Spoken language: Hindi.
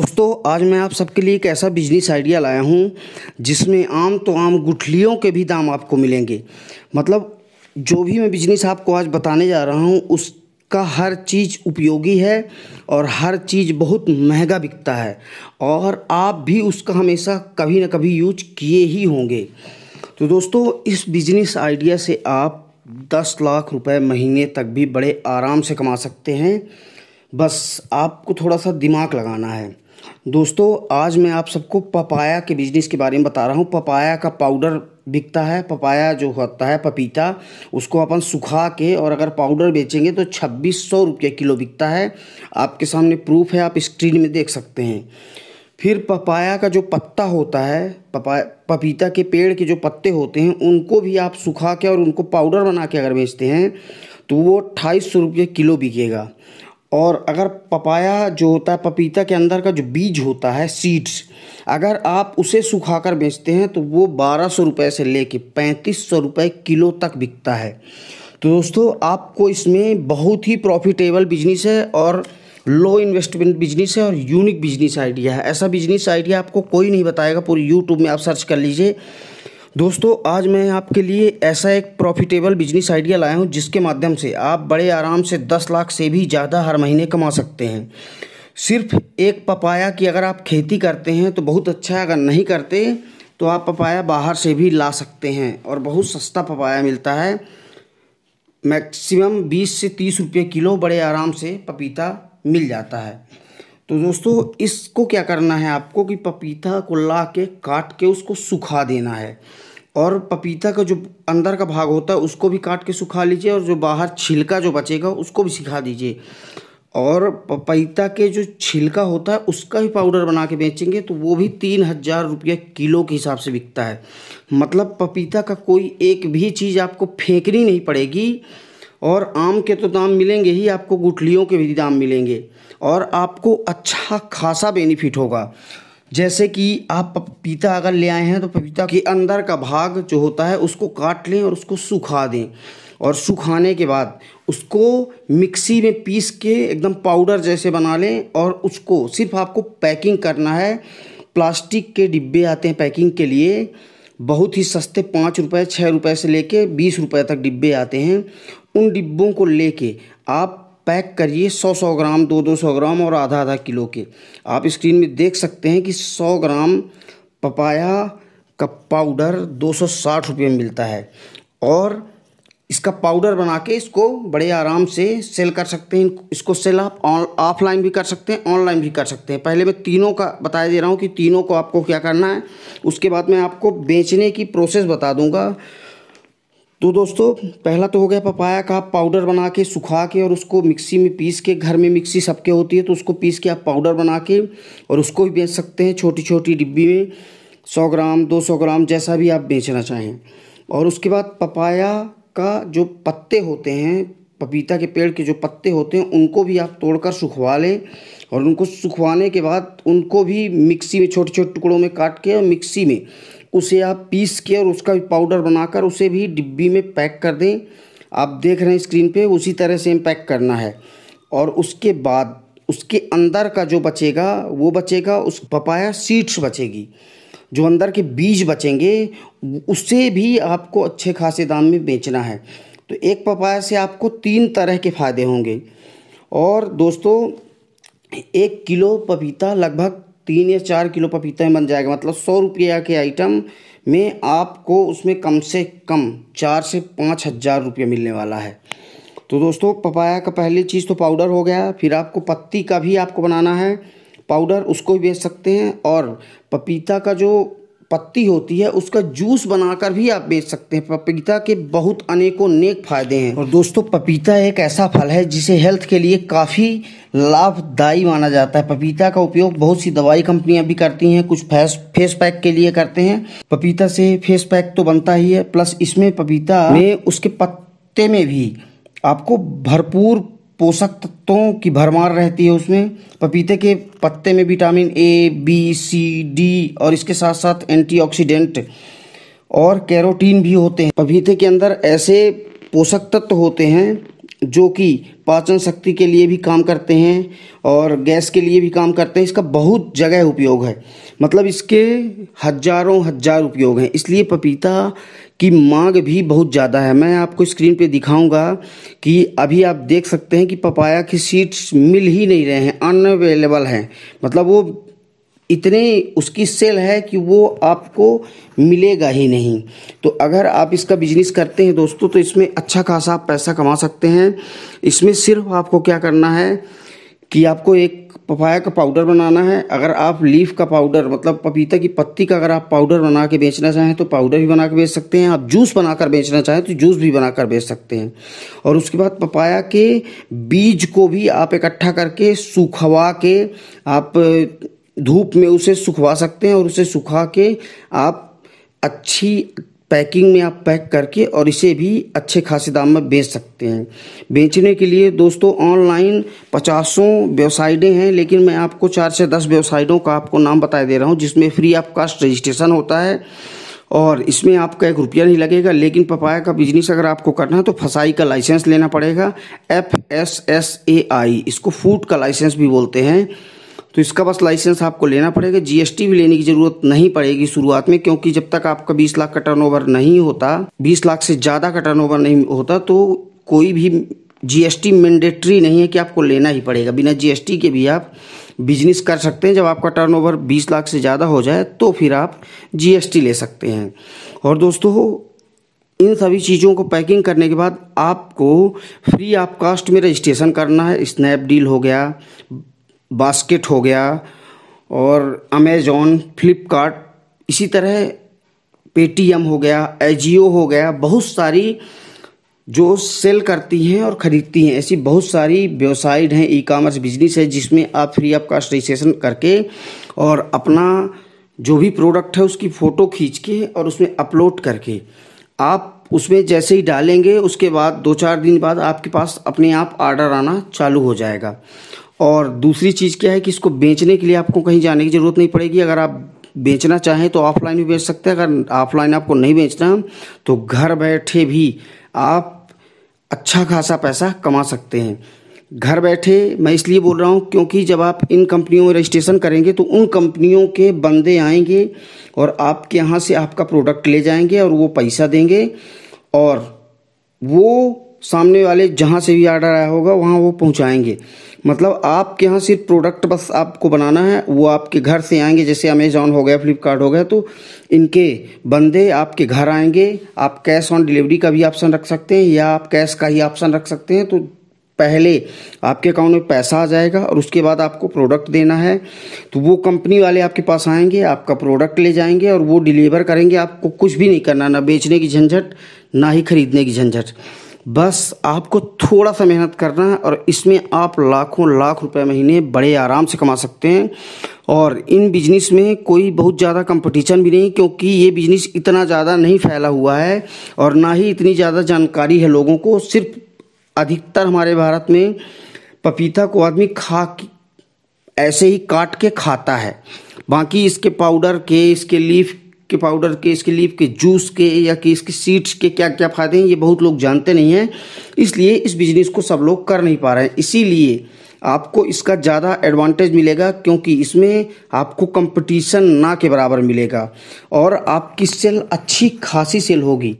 दोस्तों आज मैं आप सबके लिए एक ऐसा बिजनेस आइडिया लाया हूँ जिसमें आम तो आम गुठलियों के भी दाम आपको मिलेंगे मतलब जो भी मैं बिजनेस आपको आज बताने जा रहा हूँ उसका हर चीज़ उपयोगी है और हर चीज़ बहुत महंगा बिकता है और आप भी उसका हमेशा कभी ना कभी यूज किए ही होंगे तो दोस्तों इस बिजनेस आइडिया से आप दस लाख रुपये महीने तक भी बड़े आराम से कमा सकते हैं बस आपको थोड़ा सा दिमाग लगाना है दोस्तों आज मैं आप सबको पपाया के बिजनेस के बारे में बता रहा हूँ पपाया का पाउडर बिकता है पपाया जो होता है पपीता उसको अपन सुखा के और अगर पाउडर बेचेंगे तो छब्बीस सौ रुपये किलो बिकता है आपके सामने प्रूफ है आप स्क्रीन में देख सकते हैं फिर पपाया का जो पत्ता होता है पपा पपीता के पेड़ के जो पत्ते होते हैं उनको भी आप सुखा के और उनको पाउडर बना के अगर बेचते हैं तो वो अट्ठाईस सौ रुपये किलो बिकेगा और अगर पपाया जो होता है पपीता के अंदर का जो बीज होता है सीड्स अगर आप उसे सुखा कर बेचते हैं तो वो बारह सौ रुपये से ले कर पैंतीस सौ रुपये किलो तक बिकता है तो दोस्तों आपको इसमें बहुत ही प्रॉफिटेबल बिजनेस है और लो इन्वेस्टमेंट बिजनेस है और यूनिक बिजनेस आइडिया है ऐसा बिजनेस आइडिया आपको कोई नहीं बताएगा पूरी यूट्यूब में आप सर्च कर लीजिए दोस्तों आज मैं आपके लिए ऐसा एक प्रॉफिटेबल बिजनेस आइडिया लाया हूँ जिसके माध्यम से आप बड़े आराम से दस लाख से भी ज़्यादा हर महीने कमा सकते हैं सिर्फ एक पपाया की अगर आप खेती करते हैं तो बहुत अच्छा है अगर नहीं करते तो आप पपाया बाहर से भी ला सकते हैं और बहुत सस्ता पपाया मिलता है मैक्सिमम बीस से तीस रुपये किलो बड़े आराम से पपीता मिल जाता है तो दोस्तों इसको क्या करना है आपको कि पपीता को ला के काट के उसको सुखा देना है और पपीता का जो अंदर का भाग होता है उसको भी काट के सुखा लीजिए और जो बाहर छिलका जो बचेगा उसको भी सिखा दीजिए और पपीता के जो छिलका होता है उसका भी पाउडर बना के बेचेंगे तो वो भी तीन हज़ार रुपये किलो के हिसाब से बिकता है मतलब पपीता का कोई एक भी चीज़ आपको फेंकनी नहीं पड़ेगी और आम के तो दाम मिलेंगे ही आपको गुठलियों के भी दाम मिलेंगे और आपको अच्छा खासा बेनिफिट होगा जैसे कि आप पपीता अगर ले आए हैं तो पपीता के अंदर का भाग जो होता है उसको काट लें और उसको सुखा दें और सुखाने के बाद उसको मिक्सी में पीस के एकदम पाउडर जैसे बना लें और उसको सिर्फ आपको पैकिंग करना है प्लास्टिक के डिब्बे आते हैं पैकिंग के लिए बहुत ही सस्ते पाँच रुपये छः रुपये से लेके बीस रुपये तक डिब्बे आते हैं उन डिब्बों को लेके आप पैक करिए सौ सौ ग्राम दो दो सौ ग्राम और आधा आधा किलो के आप स्क्रीन में देख सकते हैं कि सौ ग्राम पपाया का पाउडर दो सौ साठ रुपये में मिलता है और इसका पाउडर बना के इसको बड़े आराम से सेल कर सकते हैं इसको सेल आप ऑफलाइन भी कर सकते हैं ऑनलाइन भी कर सकते हैं पहले मैं तीनों का बताया दे रहा हूँ कि तीनों को आपको क्या करना है उसके बाद मैं आपको बेचने की प्रोसेस बता दूँगा तो दोस्तों पहला तो हो गया पपाया का आप पाउडर बना के सुखा के और उसको मिक्सी में पीस के घर में मिक्सी सबके होती है तो उसको पीस के आप पाउडर बना के और उसको भी बेच सकते हैं छोटी छोटी डिब्बी में सौ ग्राम दो सौ ग्राम जैसा भी आप बेचना चाहें और उसके बाद पपाया का जो पत्ते होते हैं पपीता के पेड़ के जो पत्ते होते हैं उनको भी आप तोड़कर सुखवा लें और उनको सुखवाने के बाद उनको भी मिक्सी में छोटे छोटे टुकड़ों में काट के और मिक्सी में उसे आप पीस के और उसका भी पाउडर बनाकर उसे भी डिब्बी में पैक कर दें आप देख रहे हैं स्क्रीन पे उसी तरह से पैक करना है और उसके बाद उसके अंदर का जो बचेगा वो बचेगा उस पपाया सीड्स बचेगी जो अंदर के बीज बचेंगे उसे भी आपको अच्छे खासे दाम में बेचना है तो एक पपाया से आपको तीन तरह के फ़ायदे होंगे और दोस्तों एक किलो पपीता लगभग तीन या चार किलो पपीता में बन जाएगा मतलब सौ रुपया के आइटम में आपको उसमें कम से कम चार से पाँच हज़ार रुपये मिलने वाला है तो दोस्तों पपाया का पहली चीज़ तो पाउडर हो गया फिर आपको पत्ती का भी आपको बनाना है पाउडर उसको भी बेच सकते हैं और पपीता का जो पत्ती होती है उसका जूस बनाकर भी आप बेच सकते हैं पपीता के बहुत अनेकों नेक फायदे हैं और दोस्तों पपीता एक ऐसा फल है जिसे हेल्थ के लिए काफ़ी लाभदायी माना जाता है पपीता का उपयोग बहुत सी दवाई कंपनियां भी करती हैं कुछ फेस फेस पैक के लिए करते हैं पपीता से फेस पैक तो बनता ही है प्लस इसमें पपीता में उसके पत्ते में भी आपको भरपूर पोषक तत्वों की भरमार रहती है उसमें पपीते के पत्ते में vitamin A B C D और इसके साथ साथ एंटीऑक्सीडेंट और कैरोटीन भी होते हैं पपीते के अंदर ऐसे पोषक तत्व होते हैं जो कि पाचन शक्ति के लिए भी काम करते हैं और गैस के लिए भी काम करते हैं इसका बहुत जगह उपयोग है मतलब इसके हजारों हजार उपयोग हैं इसलिए पपीता की मांग भी बहुत ज़्यादा है मैं आपको स्क्रीन पे दिखाऊंगा कि अभी आप देख सकते हैं कि पपाया की सीड्स मिल ही नहीं रहे हैं अनअवेलेबल हैं मतलब वो इतने उसकी सेल है कि वो आपको मिलेगा ही नहीं तो अगर आप इसका बिजनेस करते हैं दोस्तों तो इसमें अच्छा खासा आप पैसा कमा सकते हैं इसमें सिर्फ आपको क्या करना है कि आपको एक पपाया का पाउडर बनाना है अगर आप लीफ का पाउडर मतलब पपीता की पत्ती का अगर आप पाउडर बना के बेचना चाहें तो पाउडर भी बना के बेच सकते हैं आप जूस बना कर बेचना चाहें तो जूस भी बना कर बेच सकते हैं और उसके बाद पपाया के बीज को भी आप इकट्ठा करके सूखवा के आप धूप में उसे सुखवा सकते हैं और उसे सुखा के आप अच्छी पैकिंग में आप पैक करके और इसे भी अच्छे खासे दाम में बेच सकते हैं बेचने के लिए दोस्तों ऑनलाइन पचासों वेबसाइटें हैं लेकिन मैं आपको चार से दस वेबसाइटों का आपको नाम बता दे रहा हूँ जिसमें फ्री ऑफ कास्ट रजिस्ट्रेशन होता है और इसमें आपका एक रुपया नहीं लगेगा लेकिन पपाया का बिजनेस अगर आपको करना है तो फसाई का लाइसेंस लेना पड़ेगा F S S A I इसको फूड का लाइसेंस भी बोलते हैं तो इसका बस लाइसेंस आपको लेना पड़ेगा जीएसटी भी लेने की जरूरत नहीं पड़ेगी शुरुआत में क्योंकि जब तक आपका 20 लाख का टर्नओवर नहीं होता 20 लाख से ज़्यादा का टर्नओवर नहीं होता तो कोई भी जीएसटी मैंडेटरी नहीं है कि आपको लेना ही पड़ेगा बिना जीएसटी के भी आप बिजनेस कर सकते हैं जब आपका टर्नओवर 20 लाख से ज़्यादा हो जाए तो फिर आप जीएसटी ले सकते हैं और दोस्तों इन सभी चीज़ों को पैकिंग करने के बाद आपको फ्री ऑफ आप कास्ट में रजिस्ट्रेशन करना है स्नैपडील हो गया बास्केट हो गया और अमेज़ोन फ्लिपकार्ट इसी तरह पेटीएम हो गया एजियो हो गया बहुत सारी जो सेल करती हैं और ख़रीदती हैं ऐसी बहुत सारी वेबसाइट हैं ई कामर्स बिजनेस है जिसमें आप फ्री ऑफ कास्ट रजिस्ट्रेशन करके और अपना जो भी प्रोडक्ट है उसकी फ़ोटो खींच के और उसमें अपलोड करके आप उसमें जैसे ही डालेंगे उसके बाद दो चार दिन बाद आपके पास अपने आप आर्डर आना चालू हो जाएगा और दूसरी चीज़ क्या है कि इसको बेचने के लिए आपको कहीं जाने की ज़रूरत नहीं पड़ेगी अगर आप बेचना चाहें तो ऑफलाइन भी बेच सकते हैं अगर ऑफलाइन आपको नहीं बेचना तो घर बैठे भी आप अच्छा खासा पैसा कमा सकते हैं घर बैठे मैं इसलिए बोल रहा हूँ क्योंकि जब आप इन कंपनियों में रजिस्ट्रेशन करेंगे तो उन कंपनियों के बंदे आएंगे और आपके यहाँ से आपका प्रोडक्ट ले जाएंगे और वो पैसा देंगे और वो सामने वाले जहाँ से भी आर्डर आया होगा वहाँ वो पहुँचाएंगे मतलब आपके यहाँ सिर्फ प्रोडक्ट बस आपको बनाना है वो आपके घर से आएंगे जैसे अमेजोन हो गया फ्लिपकार्ट हो गया तो इनके बंदे आपके घर आएंगे आप कैश ऑन डिलीवरी का भी ऑप्शन रख सकते हैं या आप कैश का ही ऑप्शन रख सकते हैं तो पहले आपके अकाउंट में पैसा आ जाएगा और उसके बाद आपको प्रोडक्ट देना है तो वो कंपनी वाले आपके पास आएंगे आपका प्रोडक्ट ले जाएंगे और वो डिलीवर करेंगे आपको कुछ भी नहीं करना ना बेचने की झंझट ना ही खरीदने की झंझट बस आपको थोड़ा सा मेहनत करना है और इसमें आप लाखों लाख रुपए महीने बड़े आराम से कमा सकते हैं और इन बिजनेस में कोई बहुत ज़्यादा कंपटीशन भी नहीं क्योंकि ये बिजनेस इतना ज़्यादा नहीं फैला हुआ है और ना ही इतनी ज़्यादा जानकारी है लोगों को सिर्फ अधिकतर हमारे भारत में पपीता को आदमी खा ऐसे ही काट के खाता है बाकी इसके पाउडर के इसके लीफ के पाउडर के इसके लीफ के जूस के या कि इसके सीड्स के क्या क्या फ़ायदे हैं ये बहुत लोग जानते नहीं हैं इसलिए इस बिज़नेस को सब लोग कर नहीं पा रहे हैं इसीलिए आपको इसका ज़्यादा एडवांटेज मिलेगा क्योंकि इसमें आपको कंपटीशन ना के बराबर मिलेगा और आपकी सेल अच्छी खासी सेल होगी